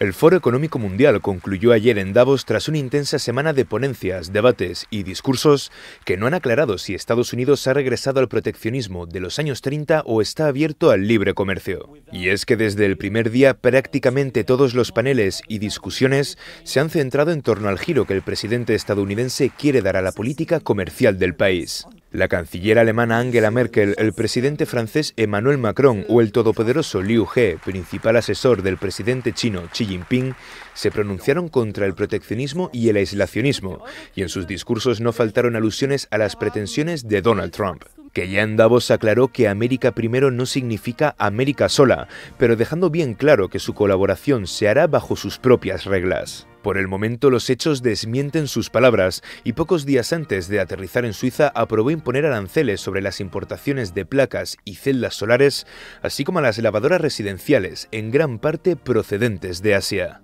El Foro Económico Mundial concluyó ayer en Davos tras una intensa semana de ponencias, debates y discursos que no han aclarado si Estados Unidos ha regresado al proteccionismo de los años 30 o está abierto al libre comercio. Y es que desde el primer día prácticamente todos los paneles y discusiones se han centrado en torno al giro que el presidente estadounidense quiere dar a la política comercial del país. La canciller alemana Angela Merkel, el presidente francés Emmanuel Macron o el todopoderoso Liu He, principal asesor del presidente chino Xi Jinping se pronunciaron contra el proteccionismo y el aislacionismo, y en sus discursos no faltaron alusiones a las pretensiones de Donald Trump que ya en Davos aclaró que América primero no significa América sola, pero dejando bien claro que su colaboración se hará bajo sus propias reglas. Por el momento los hechos desmienten sus palabras y pocos días antes de aterrizar en Suiza aprobó imponer aranceles sobre las importaciones de placas y celdas solares, así como a las lavadoras residenciales, en gran parte procedentes de Asia.